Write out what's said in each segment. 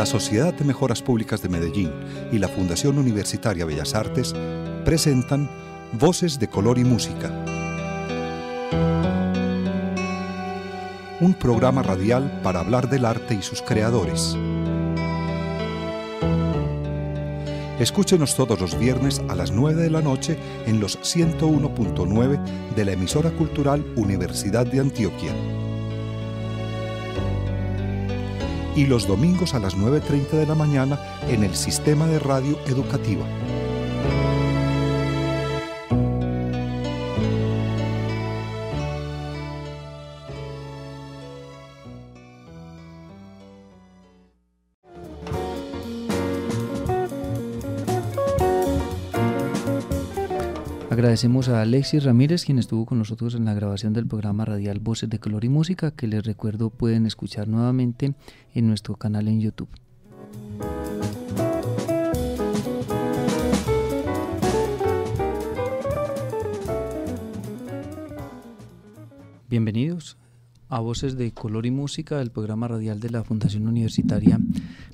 la Sociedad de Mejoras Públicas de Medellín y la Fundación Universitaria Bellas Artes presentan Voces de Color y Música. Un programa radial para hablar del arte y sus creadores. Escúchenos todos los viernes a las 9 de la noche en los 101.9 de la emisora cultural Universidad de Antioquia y los domingos a las 9.30 de la mañana en el sistema de radio educativa. Agradecemos a Alexis Ramírez, quien estuvo con nosotros en la grabación del programa radial Voces de Color y Música, que les recuerdo pueden escuchar nuevamente en nuestro canal en YouTube. Bienvenidos a Voces de Color y Música, el programa radial de la Fundación Universitaria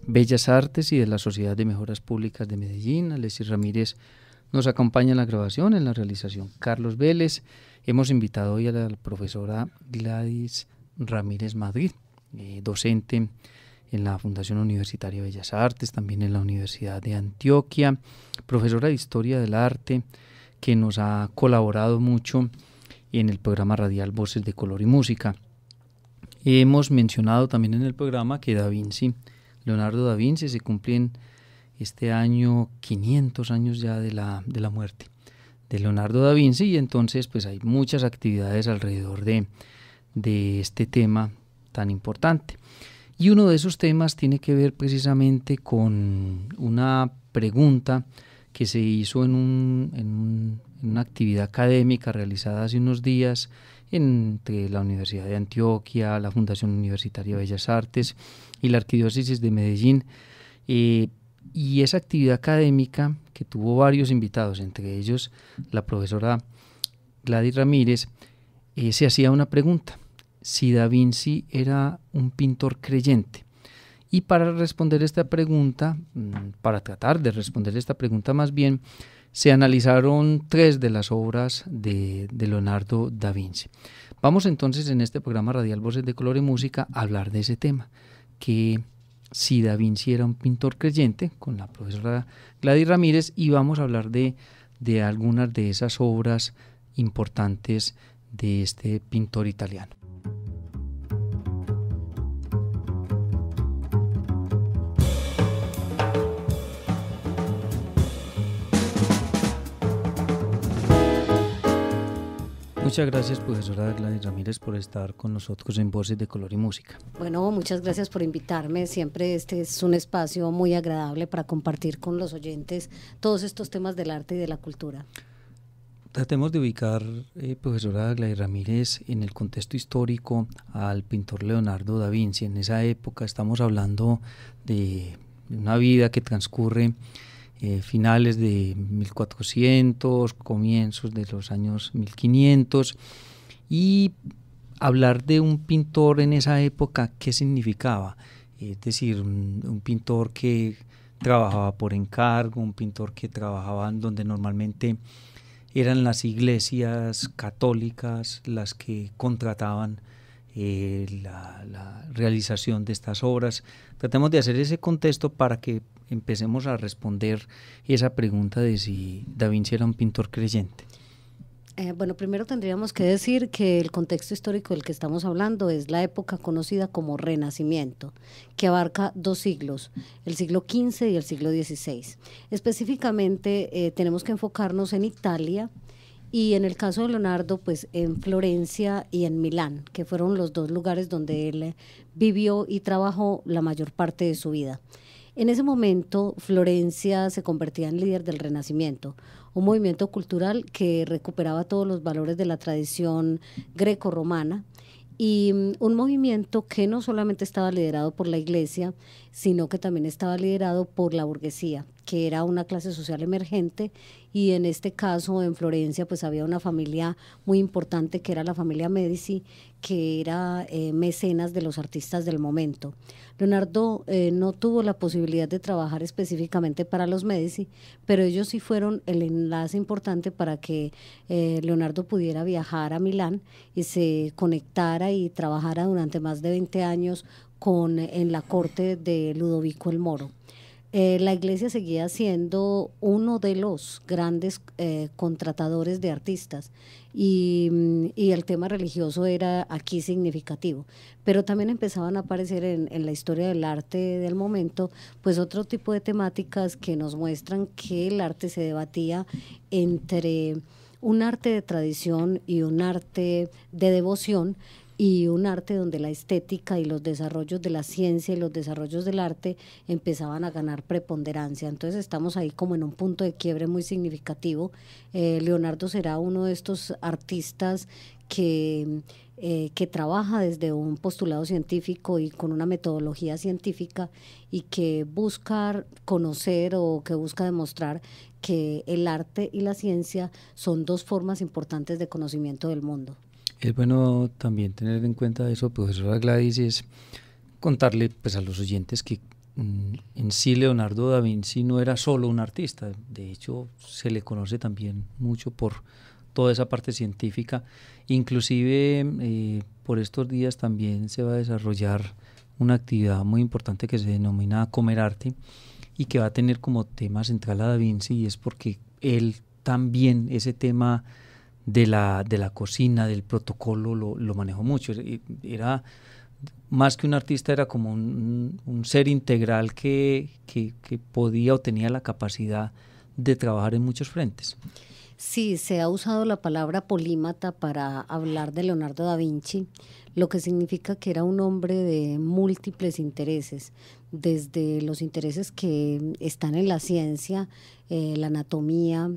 Bellas Artes y de la Sociedad de Mejoras Públicas de Medellín. Alexis Ramírez nos acompaña en la grabación, en la realización Carlos Vélez. Hemos invitado hoy a la profesora Gladys Ramírez Madrid, eh, docente en la Fundación Universitaria de Bellas Artes, también en la Universidad de Antioquia, profesora de Historia del Arte, que nos ha colaborado mucho en el programa radial Voces de Color y Música. Hemos mencionado también en el programa que Da Vinci, Leonardo da Vinci, se en este año 500 años ya de la, muerte de Leonardo da Vinci y entonces pues hay muchas actividades alrededor de, de este tema tan importante. Y uno de esos temas tiene que ver precisamente con una pregunta que se hizo en, una actividad académica realizada hace unos días entre la Universidad de Antioquia, la Fundación Universitaria de Bellas Artes y la Arquidiócesis de Medellín, eh, y esa actividad académica que tuvo varios invitados, entre ellos la profesora Gladys Ramírez, eh, se hacía una pregunta, si Da Vinci era un pintor creyente. Y para responder esta pregunta, mm, para tratar de responder esta pregunta más bien, se analizaron tres de las obras de, Leonardo da Vinci. Vamos entonces en este programa Radial Voces de Color y Música a hablar de ese tema, que si Da Vinci era un pintor creyente, con la profesora Gladys Ramírez, y vamos a hablar de, de algunas de esas obras importantes de este pintor italiano. Muchas gracias, profesora Gladys Ramírez, por estar con nosotros en Voces de Color y Música. Bueno, muchas gracias por invitarme. Siempre este es un espacio muy agradable para compartir con los oyentes todos estos temas del arte y de la cultura. Tratemos de ubicar, eh, profesora Gladys Ramírez, en el contexto histórico al pintor Leonardo da Vinci. En esa época estamos hablando de una vida que transcurre eh, finales de 1400, comienzos de los años 1500, y hablar de un pintor en esa época, ¿qué significaba? Es decir, un, pintor que trabajaba por encargo, un pintor que trabajaba en donde normalmente eran las iglesias católicas las que contrataban eh, la, la, realización de estas obras. Tratemos de hacer ese contexto para que empecemos a responder esa pregunta de si Da Vinci era un pintor creyente? Eh, bueno, primero tendríamos que decir que el contexto histórico del que estamos hablando es la época conocida como Renacimiento, que abarca dos siglos, el siglo XV y el siglo XVI. Específicamente eh, tenemos que enfocarnos en Italia y en el caso de Leonardo, pues en Florencia y en Milán, que fueron los dos lugares donde él eh, vivió y trabajó la mayor parte de su vida. En ese momento, Florencia se convertía en líder del Renacimiento, un movimiento cultural que recuperaba todos los valores de la tradición greco-romana y mm, un movimiento que no solamente estaba liderado por la iglesia, sino que también estaba liderado por la burguesía, que era una clase social emergente y en este caso en Florencia pues había una familia muy importante que era la familia Medici, que era eh, mecenas de los artistas del momento. Leonardo eh, no tuvo la posibilidad de trabajar específicamente para los Medici, pero ellos sí fueron el enlace importante para que eh, Leonardo pudiera viajar a Milán y se conectara y trabajara durante más de 20 años con, en la corte de Ludovico el Moro. Eh, la iglesia seguía siendo uno de los grandes eh, contratadores de artistas mm, y, el tema religioso era aquí significativo. Pero también empezaban a aparecer en, en, la historia del arte del momento, pues otro tipo de temáticas que nos muestran que el arte se debatía entre un arte de tradición y un arte de devoción y un arte donde la estética y los desarrollos de la ciencia y los desarrollos del arte empezaban a ganar preponderancia. Entonces estamos ahí como en un punto de quiebre muy significativo. Eh, Leonardo será uno de estos artistas que eh, que trabaja desde un postulado científico y con una metodología científica y que busca conocer o que busca demostrar que el arte y la ciencia son dos formas importantes de conocimiento del mundo. Es bueno también tener en cuenta eso, profesora Gladys, es contarle pues, a los oyentes que mm, en sí Leonardo da Vinci no era solo un artista, de hecho se le conoce también mucho por toda esa parte científica, inclusive eh, por estos días también se va a desarrollar una actividad muy importante que se denomina Comer Arte y que va a tener como tema central a Da Vinci y es porque él también ese tema de la, cocina, del protocolo, lo, manejó mucho. Era más que un artista, era como un, ser integral que, podía o tenía la capacidad de trabajar en muchos frentes. Sí, se ha usado la palabra polímata para hablar de Leonardo da Vinci, lo que significa que era un hombre de múltiples intereses, desde los intereses que están en la ciencia, eh, la anatomía,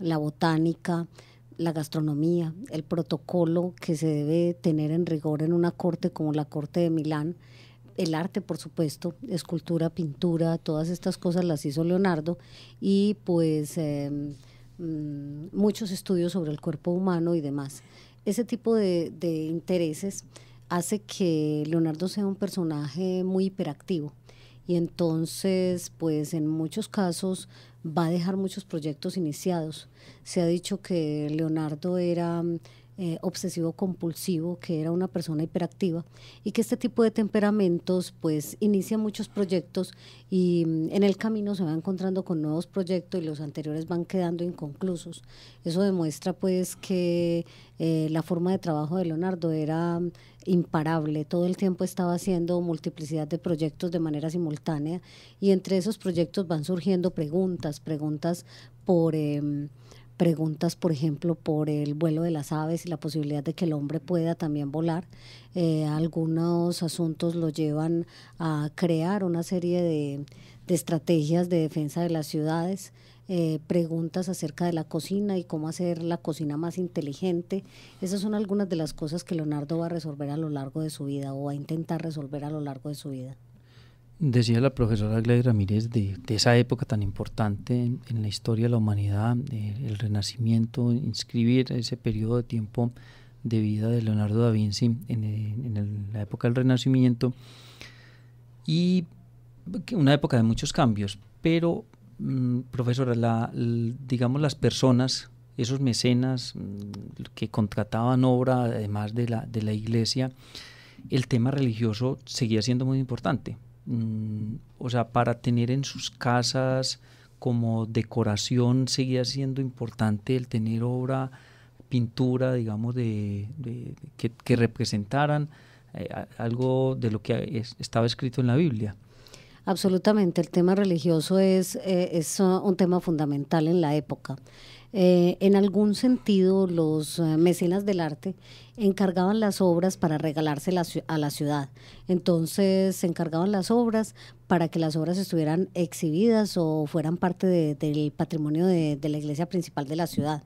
la botánica, la gastronomía, el protocolo que se debe tener en rigor en una corte como la Corte de Milán, el arte, por supuesto, escultura, pintura, todas estas cosas las hizo Leonardo y pues em, mm, muchos estudios sobre el cuerpo humano y demás. Ese tipo de, de intereses hace que Leonardo sea un personaje muy hiperactivo, y entonces pues en muchos casos va a dejar muchos proyectos iniciados. Se ha dicho que Leonardo era mm, eh, obsesivo compulsivo, que era una persona hiperactiva, y que este tipo de temperamentos pues inicia muchos proyectos y mm, en el camino se va encontrando con nuevos proyectos y los anteriores van quedando inconclusos. Eso demuestra pues que eh, la forma de trabajo de Leonardo era mm, imparable, todo el tiempo estaba haciendo multiplicidad de proyectos de manera simultánea y entre esos proyectos van surgiendo preguntas, preguntas por... Em, preguntas, por ejemplo, por el vuelo de las aves y la posibilidad de que el hombre pueda también volar. Eh, algunos asuntos lo llevan a crear una serie de, estrategias de defensa de las ciudades. Eh, preguntas acerca de la cocina y cómo hacer la cocina más inteligente. Esas son algunas de las cosas que Leonardo va a resolver a lo largo de su vida o va a intentar resolver a lo largo de su vida. Decía la profesora Gladys Ramírez de, esa época tan importante en, la historia de la humanidad, el, Renacimiento, inscribir ese periodo de tiempo de vida de Leonardo da Vinci en, eh, la época del Renacimiento y una época de muchos cambios, pero mm, profesora, digamos las personas, esos mecenas mm, que contrataban obra además de la, de la iglesia, el tema religioso seguía siendo muy importante Mm, o sea, para tener en sus casas como decoración seguía siendo importante el tener obra, pintura, digamos, de, que, representaran eh, algo de lo que estaba escrito en la Biblia. Absolutamente, el tema religioso es, eh, es ah, un tema fundamental en la época. Eh, en algún sentido los eh, mecenas del arte encargaban las obras para regalárselas a la ciudad. Entonces se encargaban las obras para que las obras estuvieran exhibidas o fueran parte del patrimonio de, la iglesia principal de la ciudad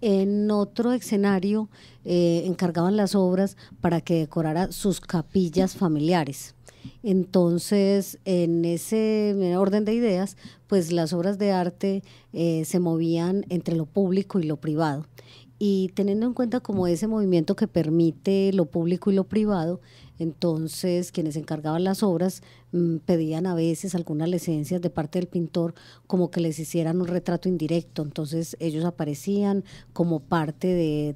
en otro escenario eh, encargaban las obras para que decorara sus capillas familiares. Entonces, en ese orden de ideas, pues las obras de arte eh, se movían entre lo público y lo privado. Y teniendo en cuenta como ese movimiento que permite lo público y lo privado, entonces quienes encargaban las obras Mm, pedían a veces algunas licencias de parte del pintor como que les hicieran un retrato indirecto. Entonces ellos aparecían como parte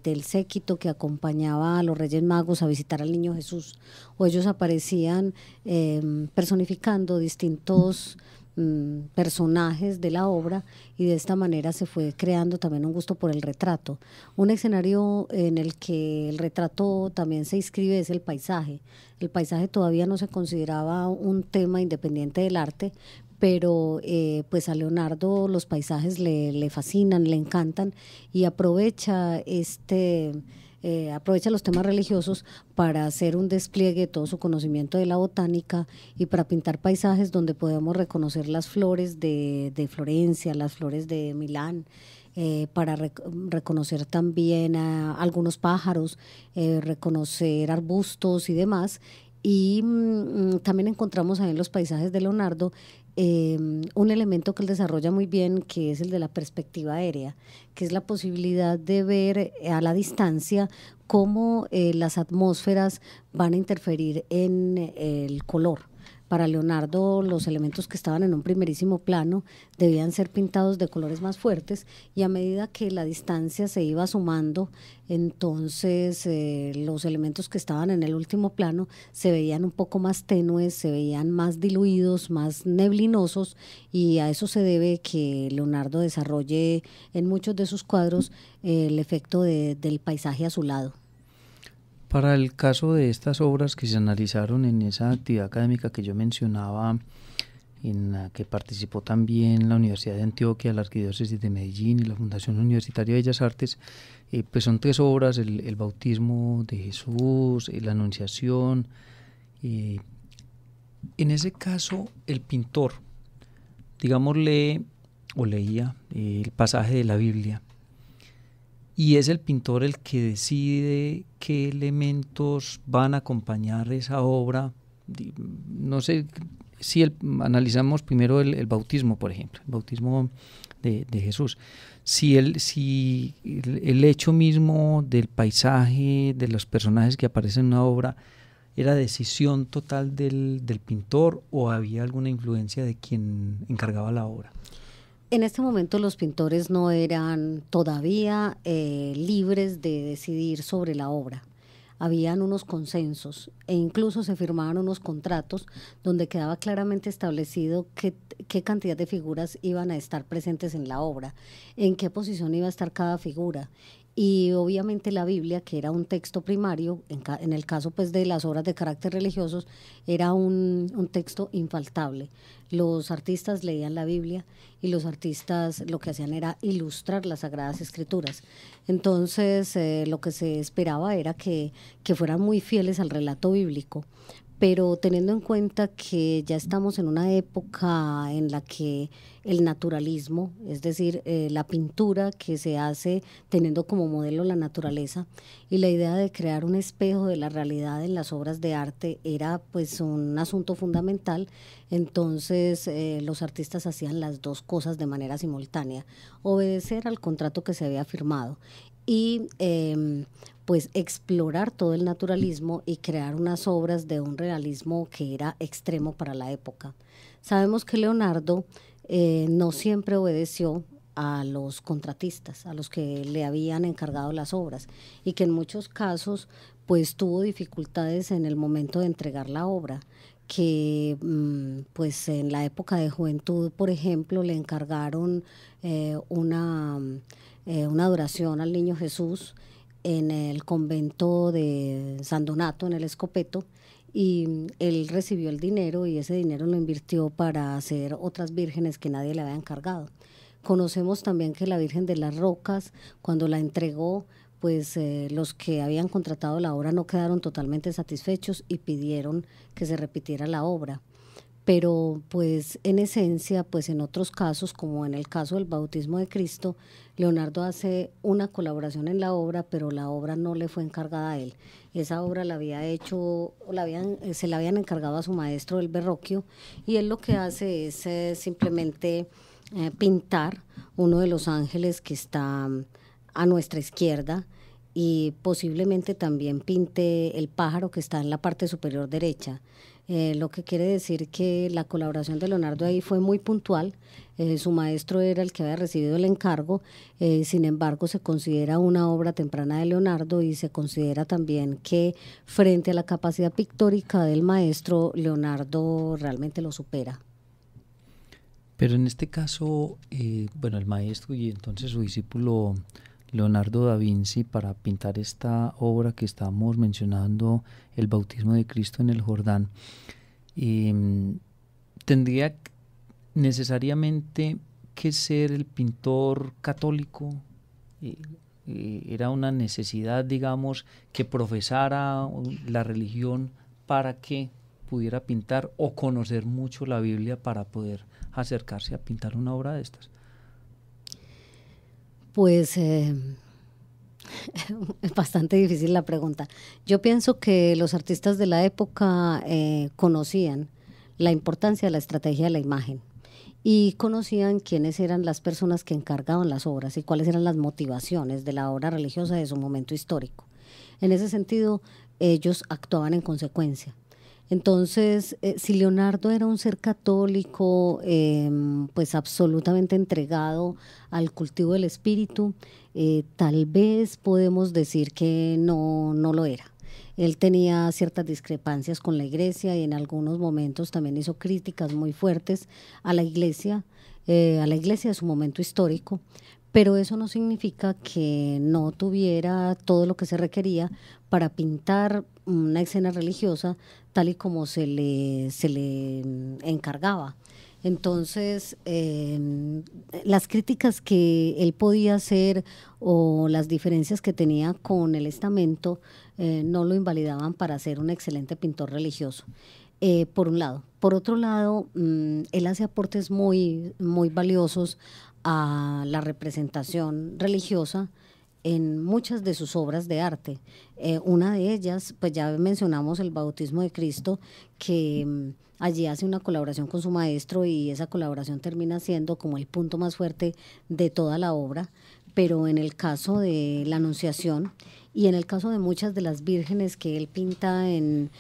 del séquito que acompañaba a los Reyes Magos a visitar al Niño Jesús. O ellos aparecían em, personificando distintos Mm, personajes de la obra y de esta manera se fue creando también un gusto por el retrato. Un escenario en el que el retrato también se inscribe es el paisaje. El paisaje todavía no se consideraba un tema independiente del arte, pero eh, pues a Leonardo los paisajes le fascinan, le encantan y aprovecha este eh, aprovecha los temas religiosos para hacer un despliegue de todo su conocimiento de la botánica y para pintar paisajes donde podemos reconocer las flores de, Florencia, las flores de Milán. Eh, para reconocer también a algunos pájaros, eh, reconocer arbustos y demás, y mm, mm, también encontramos en los paisajes de Leonardo em, un elemento que él desarrolla muy bien, que es el de la perspectiva aérea, que es la posibilidad de ver eh, a la distancia cómo eh, las atmósferas van a interferir en eh, el color para Leonardo los elementos que estaban en un primerísimo plano debían ser pintados de colores más fuertes y a medida que la distancia se iba sumando, entonces eh, los elementos que estaban en el último plano se veían un poco más tenues, se veían más diluidos, más neblinosos y a eso se debe que Leonardo desarrolle en muchos de sus cuadros eh, el efecto del paisaje azulado. Para el caso de estas obras que se analizaron en esa actividad académica que yo mencionaba, en la que participó también la Universidad de Antioquia, la Arquidiócesis de Medellín y la Fundación Universitaria de Bellas Artes, eh, pues son tres obras, el, bautismo de Jesús, eh, la Anunciación. Eh, en ese caso, el pintor, digamos, lee o leía el pasaje de la Biblia y es el pintor el que decide qué elementos van a acompañar esa obra. No sé si analizamos primero el, bautismo, por ejemplo, el bautismo de, Jesús. Si, el, si hecho mismo del paisaje, de los personajes que aparecen en una obra, era decisión total del, del pintor o había alguna influencia de quien encargaba la obra. En este momento los pintores no eran todavía eh, libres de decidir sobre la obra. Habían unos consensos e incluso se firmaban unos contratos donde quedaba claramente establecido qué cantidad de figuras iban a estar presentes en la obra, en qué posición iba a estar cada figura y obviamente la Biblia, que era un texto primario, en, el caso pues de las obras de carácter religioso, era un, texto infaltable. Los artistas leían la Biblia y los artistas lo que hacían era ilustrar las Sagradas Escrituras. Entonces eh, lo que se esperaba era que, que fueran muy fieles al relato bíblico, pero teniendo en cuenta que ya estamos en una época en la que el naturalismo, es decir, eh, la pintura que se hace teniendo como modelo la naturaleza y la idea de crear un espejo de la realidad en las obras de arte era pues un asunto fundamental, entonces eh, los artistas hacían las dos cosas de manera simultánea, obedecer al contrato que se había firmado y eh, pues explorar todo el naturalismo y crear unas obras de un realismo que era extremo para la época. Sabemos que Leonardo eh, no siempre obedeció a los contratistas, a los que le habían encargado las obras, y que en muchos casos pues tuvo dificultades en el momento de entregar la obra, que mm, pues en la época de juventud, por ejemplo, le encargaron eh, una, eh, una adoración al niño Jesús, en el convento de San Donato, en el Escopeto, y él recibió el dinero y ese dinero lo invirtió para hacer otras vírgenes que nadie le había encargado. Conocemos también que la Virgen de las Rocas, cuando la entregó, pues eh, los que habían contratado la obra no quedaron totalmente satisfechos y pidieron que se repitiera la obra pero pues en esencia, pues en otros casos, como en el caso del bautismo de Cristo, Leonardo hace una colaboración en la obra, pero la obra no le fue encargada a él. Esa obra la había hecho, la habían, eh, se la habían encargado a su maestro el Berroquio, y él lo que hace es eh, simplemente eh, pintar uno de los ángeles que está mm, a nuestra izquierda y posiblemente también pinte el pájaro que está en la parte superior derecha. Eh, lo que quiere decir que la colaboración de Leonardo ahí fue muy puntual. Eh, su maestro era el que había recibido el encargo, eh, sin embargo se considera una obra temprana de Leonardo y se considera también que frente a la capacidad pictórica del maestro, Leonardo realmente lo supera. Pero en este caso, bueno, el maestro y entonces su discípulo Leonardo da Vinci para pintar esta obra que estamos mencionando, El bautismo de Cristo en el Jordán, em, tendría necesariamente que ser el pintor católico. Eh, eh, era una necesidad, digamos, que profesara la religión para que pudiera pintar o conocer mucho la Biblia para poder acercarse a pintar una obra de estas. Pues eh, es bastante difícil la pregunta. Yo pienso que los artistas de la época eh, conocían la importancia de la estrategia de la imagen y conocían quiénes eran las personas que encargaban las obras y cuáles eran las motivaciones de la obra religiosa de su momento histórico. En ese sentido, ellos actuaban en consecuencia. Entonces, eh, si Leonardo era un ser católico, em, pues absolutamente entregado al cultivo del espíritu, eh, tal vez podemos decir que no, no lo era. Él tenía ciertas discrepancias con la iglesia y en algunos momentos también hizo críticas muy fuertes a la iglesia, eh, a la iglesia de su momento histórico, pero eso no significa que no tuviera todo lo que se requería para pintar una escena religiosa tal y como se le, se le mm, encargaba. Entonces, em, las críticas que él podía hacer o las diferencias que tenía con el estamento eh, no lo invalidaban para ser un excelente pintor religioso, eh, por un lado. Por otro lado, mm, él hace aportes muy, muy valiosos a la representación religiosa en muchas de sus obras de arte. Eh, una de ellas, pues ya mencionamos el bautismo de Cristo, que mm, allí hace una colaboración con su maestro y esa colaboración termina siendo como el punto más fuerte de toda la obra, pero en el caso de la Anunciación y en el caso de muchas de las vírgenes que él pinta en,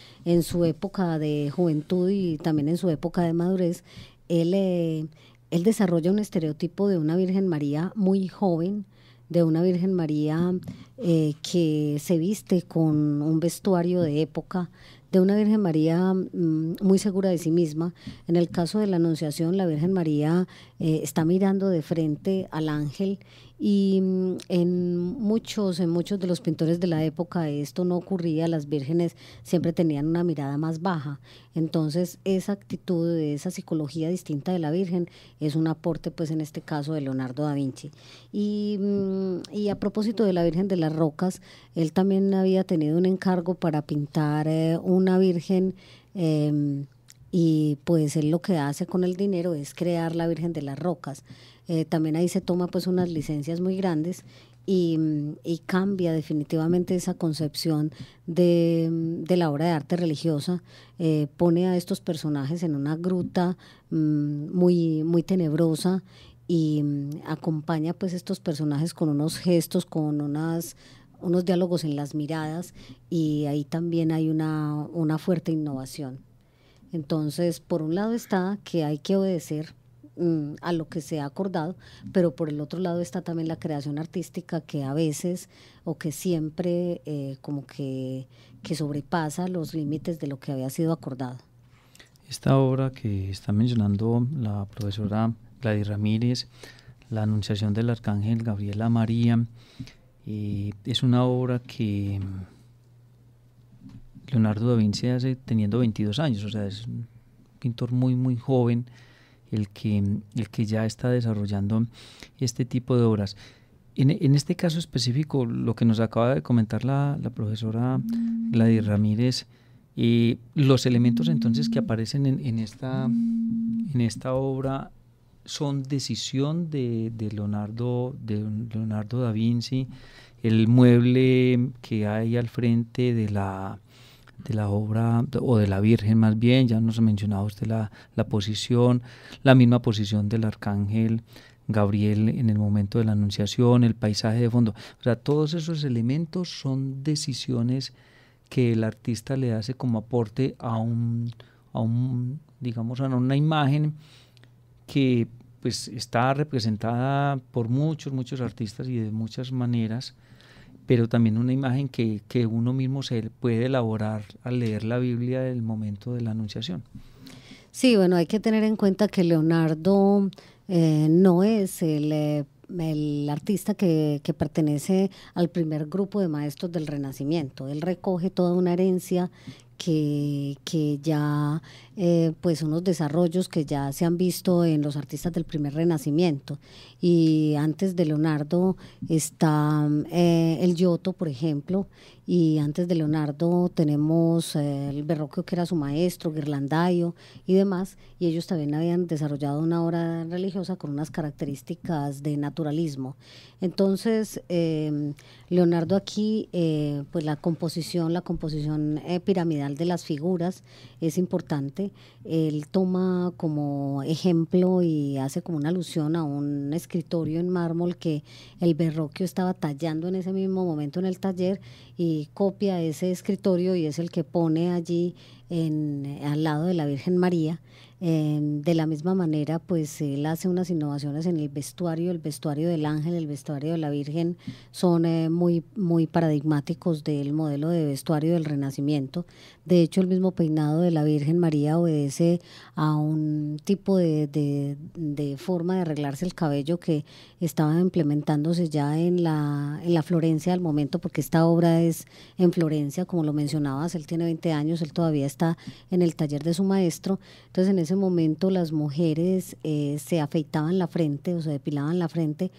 su época de juventud y también en su época de madurez, él eh, él desarrolla un estereotipo de una Virgen María muy joven, de una Virgen María eh, que se viste con un vestuario de época, de una Virgen María mm, muy segura de sí misma. En el caso de la Anunciación, la Virgen María eh, está mirando de frente al ángel y mm, en muchos, en muchos de los pintores de la época esto no ocurría, las vírgenes siempre tenían una mirada más baja. Entonces, esa actitud, esa psicología distinta de la Virgen es un aporte, pues en este caso, de Leonardo da Vinci. Y, mm, a propósito de la Virgen de las Rocas, él también había tenido un encargo para pintar eh, una Virgen. Em, y pues él lo que hace con el dinero es crear la Virgen de las Rocas. Eh, también ahí se toma pues unas licencias muy grandes y, cambia definitivamente esa concepción de, la obra de arte religiosa, eh, pone a estos personajes en una gruta mm, muy, muy tenebrosa y mm, acompaña pues estos personajes con unos gestos, con unas unos diálogos en las miradas y ahí también hay una, una fuerte innovación. Entonces, por un lado está que hay que obedecer Mm, a lo que se ha acordado, pero por el otro lado está también la creación artística que a veces o que siempre eh, como que, que sobrepasa los límites de lo que había sido acordado. Esta obra que está mencionando la profesora Gladys Ramírez, La Anunciación del Arcángel Gabriela María, eh, es una obra que Leonardo da Vinci hace teniendo 22 años, o sea, es un pintor muy, muy joven el que, el que ya está desarrollando este tipo de obras. En, en este caso específico, lo que nos acaba de comentar la, la profesora Gladys mm. Ramírez, y eh, los elementos entonces que aparecen en, esta, en esta obra son decisión de, Leonardo, de Leonardo da Vinci, el mueble que hay al frente de la, de la obra o de la Virgen más bien, ya nos ha mencionado usted la, la posición, la misma posición del arcángel Gabriel en el momento de la anunciación, el paisaje de fondo. O sea, todos esos elementos son decisiones que el artista le hace como aporte a un, a un digamos, a una imagen que pues está representada por muchos, muchos artistas y de muchas maneras, pero también una imagen que, uno mismo se puede elaborar al leer la Biblia del momento de la Anunciación. Sí, bueno, hay que tener en cuenta que Leonardo eh, no es el, eh, artista que, pertenece al primer grupo de maestros del Renacimiento. Él recoge toda una herencia que, que ya eh, pues unos desarrollos que ya se han visto en los artistas del primer renacimiento. Y antes de Leonardo está eh, el Giotto, por ejemplo, y antes de Leonardo tenemos eh, el Berroquio, que era su maestro, Guirlandaio y demás, y ellos también habían desarrollado una obra religiosa con unas características de naturalismo. Entonces, Leonardo aquí, pues la composición, la composición piramidal de las figuras es importante él toma como ejemplo y hace como una alusión a un escritorio en mármol que el Berroquio estaba tallando en ese mismo momento en el taller y copia ese escritorio y es el que pone allí al lado de la Virgen María Em, de la misma manera, pues él hace unas innovaciones en el vestuario, el vestuario del ángel, el vestuario de la Virgen, son eh, muy, muy paradigmáticos del modelo de vestuario del Renacimiento. De hecho, el mismo peinado de la Virgen María obedece a un tipo de, forma de arreglarse el cabello que estaba implementándose ya en la, en la Florencia al momento, porque esta obra es en Florencia, como lo mencionabas, él tiene 20 años, él todavía está en el taller de su maestro. Entonces, en ese momento las mujeres eh, se afeitaban la frente o se depilaban la frente,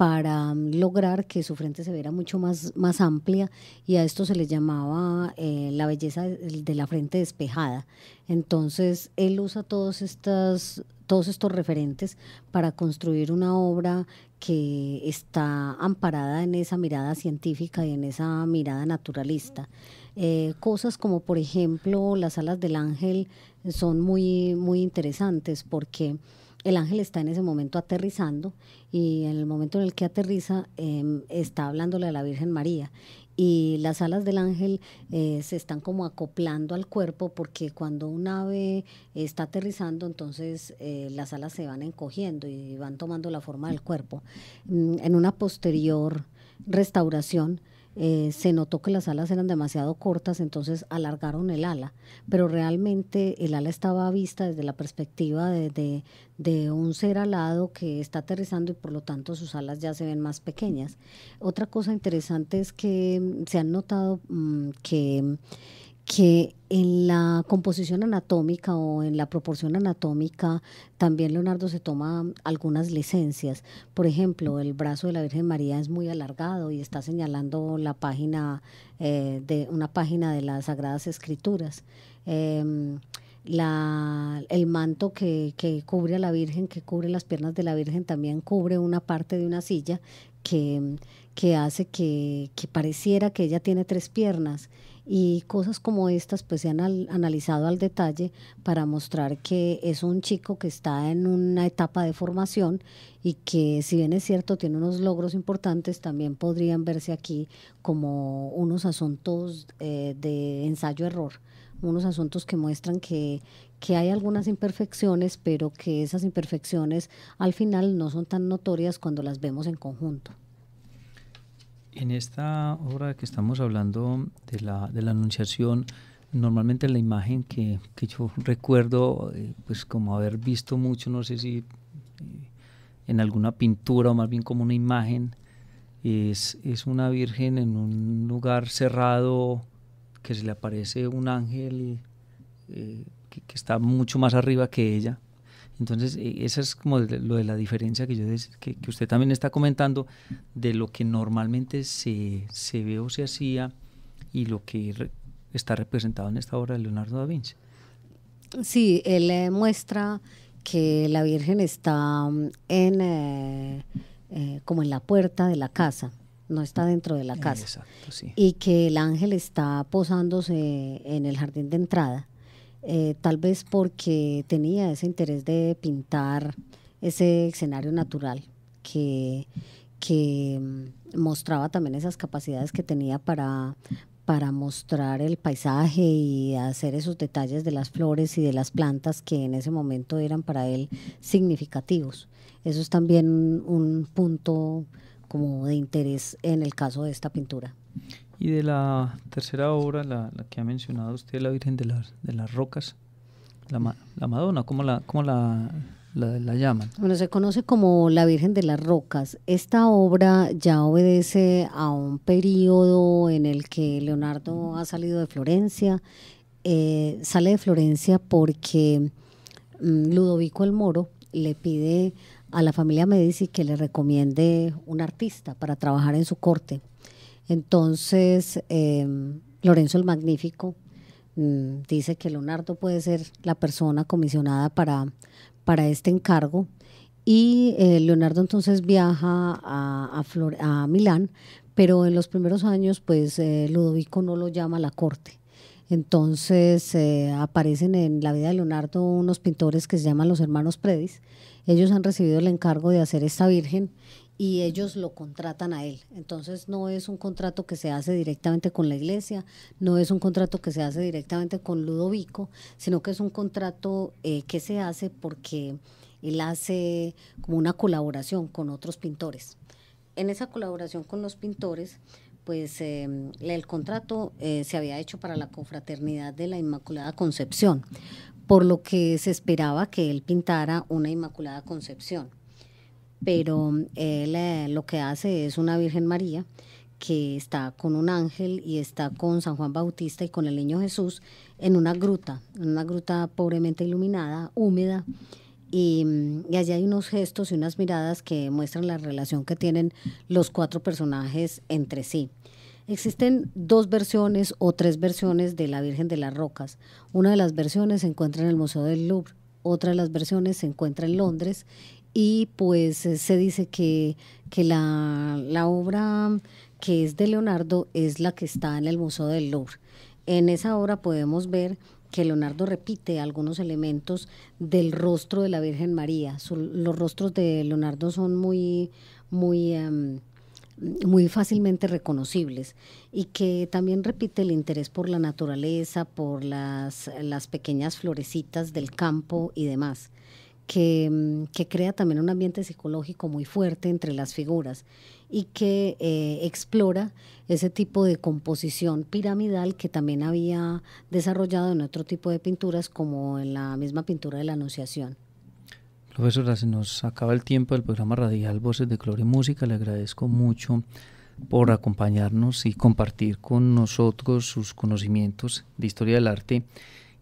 para mm, lograr que su frente se viera mucho más, más amplia y a esto se le llamaba eh, la belleza de la frente despejada. Entonces, él usa todos, estas, todos estos referentes para construir una obra que está amparada en esa mirada científica y en esa mirada naturalista. Eh, cosas como, por ejemplo, las alas del ángel son muy, muy interesantes porque el ángel está en ese momento aterrizando y en el momento en el que aterriza em, está hablándole a la Virgen María y las alas del ángel eh, se están como acoplando al cuerpo porque cuando un ave está aterrizando entonces eh, las alas se van encogiendo y van tomando la forma del cuerpo. Mm, en una posterior restauración eh, se notó que las alas eran demasiado cortas, entonces alargaron el ala, pero realmente el ala estaba vista desde la perspectiva de, de, un ser alado que está aterrizando y por lo tanto sus alas ya se ven más pequeñas. Otra cosa interesante es que mm, se han notado mm, que que en la composición anatómica o en la proporción anatómica también Leonardo se toma algunas licencias. Por ejemplo, el brazo de la Virgen María es muy alargado y está señalando la página eh, de una página de las Sagradas Escrituras. Em, el manto que, cubre a la Virgen, que cubre las piernas de la Virgen, también cubre una parte de una silla que, hace que, que pareciera que ella tiene tres piernas y cosas como estas pues se han analizado al detalle para mostrar que es un chico que está en una etapa de formación y que si bien es cierto tiene unos logros importantes, también podrían verse aquí como unos asuntos eh, de ensayo-error, unos asuntos que muestran que hay algunas imperfecciones, pero que esas imperfecciones al final no son tan notorias cuando las vemos en conjunto. En esta obra que estamos hablando de la, de la Anunciación, normalmente la imagen que, yo recuerdo, eh, pues como haber visto mucho, no sé si eh, en alguna pintura o más bien como una imagen, es, una virgen en un lugar cerrado que se le aparece un ángel eh, que, está mucho más arriba que ella entonces, e, esa es como lo de la diferencia que, yo que, usted también está comentando de lo que normalmente se, se ve o se hacía y lo que está representado en esta obra de Leonardo da Vinci. Sí, él eh, muestra que la Virgen está mm, en, eh, eh, como en la puerta de la casa, no está dentro de la casa. Y que el ángel está posándose en el jardín de entrada eh, tal vez porque tenía ese interés de pintar ese escenario natural que, mm, mostraba también esas capacidades que tenía para, para mostrar el paisaje y hacer esos detalles de las flores y de las plantas que en ese momento eran para él significativos. Eso es también un punto como de interés en el caso de esta pintura. Y de la tercera obra, la, que ha mencionado usted, la Virgen de las, de las Rocas, la, la Madonna, ¿cómo la, cómo la, la, llaman. Bueno, se conoce como la Virgen de las Rocas. Esta obra ya obedece a un periodo en el que Leonardo ha salido de Florencia. Eh, sale de Florencia porque mm, Ludovico el Moro le pide a la familia Medici que le recomiende un artista para trabajar en su corte. Entonces, eh, Lorenzo el Magnífico mm, dice que Leonardo puede ser la persona comisionada para, para este encargo. Y eh, Leonardo entonces viaja a, a, Milán, pero en los primeros años, pues eh, Ludovico no lo llama a la corte. Entonces aparecen en la vida de Leonardo unos pintores que se llaman los hermanos Predis. Ellos han recibido el encargo de hacer esta Virgen y ellos lo contratan a él. Entonces no es un contrato que se hace directamente con la iglesia, no es un contrato que se hace directamente con Ludovico, sino que es un contrato eh, que se hace porque él hace como una colaboración con otros pintores. En esa colaboración con los pintores, pues em, el contrato eh, se había hecho para la confraternidad de la Inmaculada Concepción, por lo que se esperaba que él pintara una Inmaculada Concepción pero mm, eh, lo que hace es una Virgen María que está con un ángel y está con San Juan Bautista y con el niño Jesús en una gruta, en una gruta pobremente iluminada, húmeda. Y, mm, y, allí hay unos gestos y unas miradas que muestran la relación que tienen los cuatro personajes entre sí. Existen dos versiones o tres versiones de la Virgen de las Rocas. Una de las versiones se encuentra en el Museo del Louvre, otra de las versiones se encuentra en Londres y pues eh, se dice que, que la, obra que es de Leonardo es la que está en el Museo del Louvre. En esa obra podemos ver que Leonardo repite algunos elementos del rostro de la Virgen María. los rostros de Leonardo son muy, muy, em, muy fácilmente reconocibles y que también repite el interés por la naturaleza, por las, las pequeñas florecitas del campo y demás. Mm, que, crea también un ambiente psicológico muy fuerte entre las figuras y que eh, explora ese tipo de composición piramidal que también había desarrollado en otro tipo de pinturas como en la misma pintura de la Anunciación. Profesora, se nos acaba el tiempo del programa radial Voces de Color y Música. Le agradezco mucho por acompañarnos y compartir con nosotros sus conocimientos de historia del arte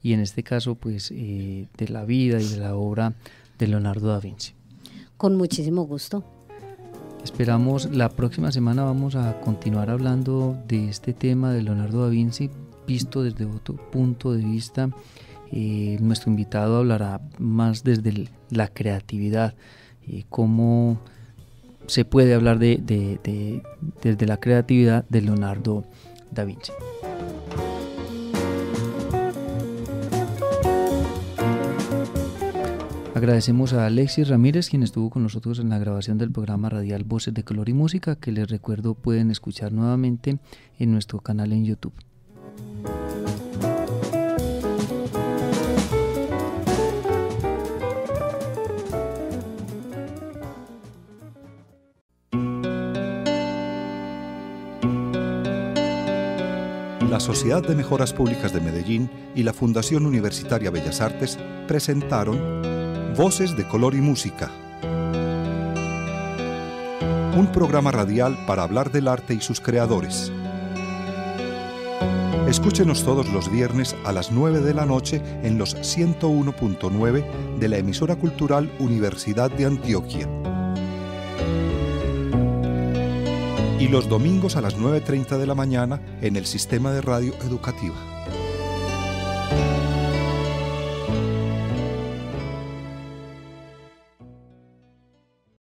y en este caso pues eh, de la vida y de la obra de Leonardo da Vinci. Con muchísimo gusto. Esperamos la próxima semana vamos a continuar hablando de este tema de Leonardo da Vinci visto desde otro punto de vista. Eh, nuestro invitado hablará más desde la creatividad, eh, cómo se puede hablar desde la creatividad de Leonardo da Vinci. Agradecemos a Alexis Ramírez, quien estuvo con nosotros en la grabación del programa radial Voces de Color y Música, que les recuerdo pueden escuchar nuevamente en nuestro canal en YouTube. La Sociedad de Mejoras Públicas de Medellín y la Fundación Universitaria Bellas Artes presentaron Voces de Color y Música. Un programa radial para hablar del arte y sus creadores. Escúchenos todos los viernes a las 9 de la noche en los 101.9 de la emisora cultural Universidad de Antioquia. Y los domingos a las 9.30 de la mañana en el sistema de radio educativa.